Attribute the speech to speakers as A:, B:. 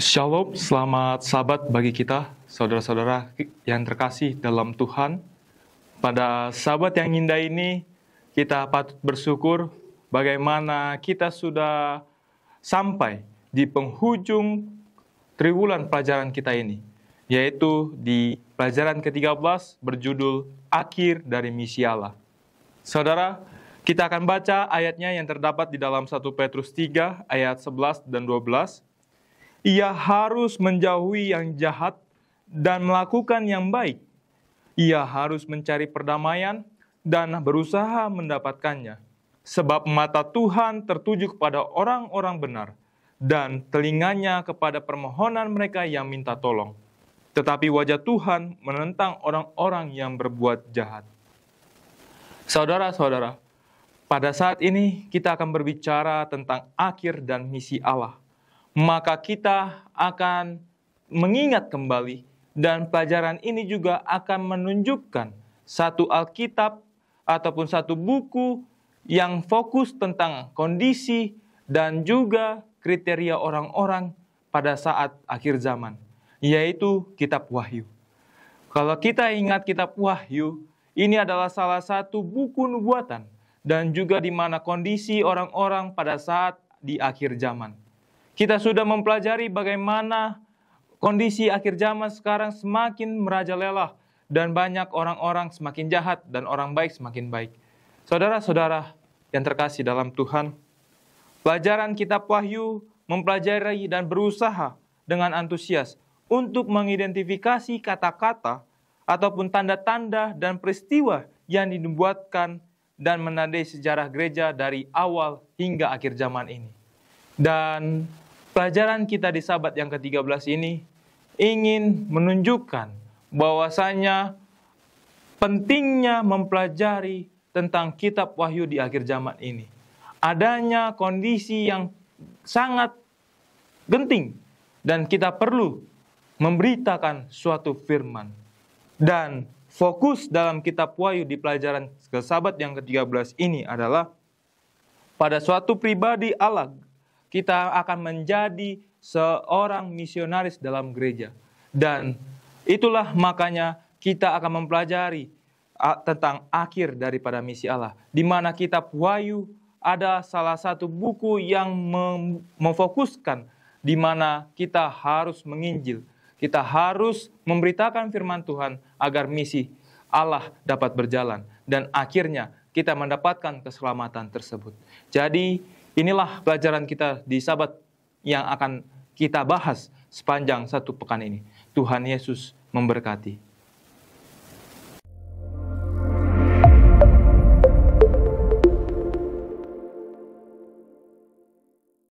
A: Shalom, selamat sabat bagi kita, saudara-saudara yang terkasih dalam Tuhan. Pada sabat yang indah ini, kita patut bersyukur bagaimana kita sudah sampai di penghujung triwulan pelajaran kita ini, yaitu di pelajaran ke-13 berjudul Akhir dari Misi Allah. Saudara, kita akan baca ayatnya yang terdapat di dalam 1 Petrus 3 ayat 11 dan 12 ia harus menjauhi yang jahat dan melakukan yang baik. Ia harus mencari perdamaian dan berusaha mendapatkannya. Sebab mata Tuhan tertuju kepada orang-orang benar dan telinganya kepada permohonan mereka yang minta tolong. Tetapi wajah Tuhan menentang orang-orang yang berbuat jahat. Saudara-saudara, pada saat ini kita akan berbicara tentang akhir dan misi Allah maka kita akan mengingat kembali dan pelajaran ini juga akan menunjukkan satu Alkitab ataupun satu buku yang fokus tentang kondisi dan juga kriteria orang-orang pada saat akhir zaman, yaitu Kitab Wahyu. Kalau kita ingat Kitab Wahyu, ini adalah salah satu buku nubuatan dan juga di mana kondisi orang-orang pada saat di akhir zaman. Kita sudah mempelajari bagaimana kondisi akhir zaman sekarang semakin merajalela dan banyak orang-orang semakin jahat dan orang baik semakin baik. Saudara-saudara yang terkasih dalam Tuhan, pelajaran kitab Wahyu mempelajari dan berusaha dengan antusias untuk mengidentifikasi kata-kata ataupun tanda-tanda dan peristiwa yang dibuatkan dan menandai sejarah gereja dari awal hingga akhir zaman ini. Dan pelajaran kita di sabat yang ke-13 ini ingin menunjukkan bahwasanya pentingnya mempelajari tentang kitab wahyu di akhir zaman ini. Adanya kondisi yang sangat genting dan kita perlu memberitakan suatu firman. Dan fokus dalam kitab wahyu di pelajaran ke Sabat yang ke-13 ini adalah pada suatu pribadi Allah kita akan menjadi seorang misionaris dalam gereja. Dan itulah makanya kita akan mempelajari tentang akhir daripada misi Allah. Di mana kitab Wahyu ada salah satu buku yang memfokuskan di mana kita harus menginjil. Kita harus memberitakan firman Tuhan agar misi Allah dapat berjalan. Dan akhirnya kita mendapatkan keselamatan tersebut. Jadi Inilah pelajaran kita di Sabat yang akan kita bahas sepanjang satu pekan ini. Tuhan Yesus memberkati.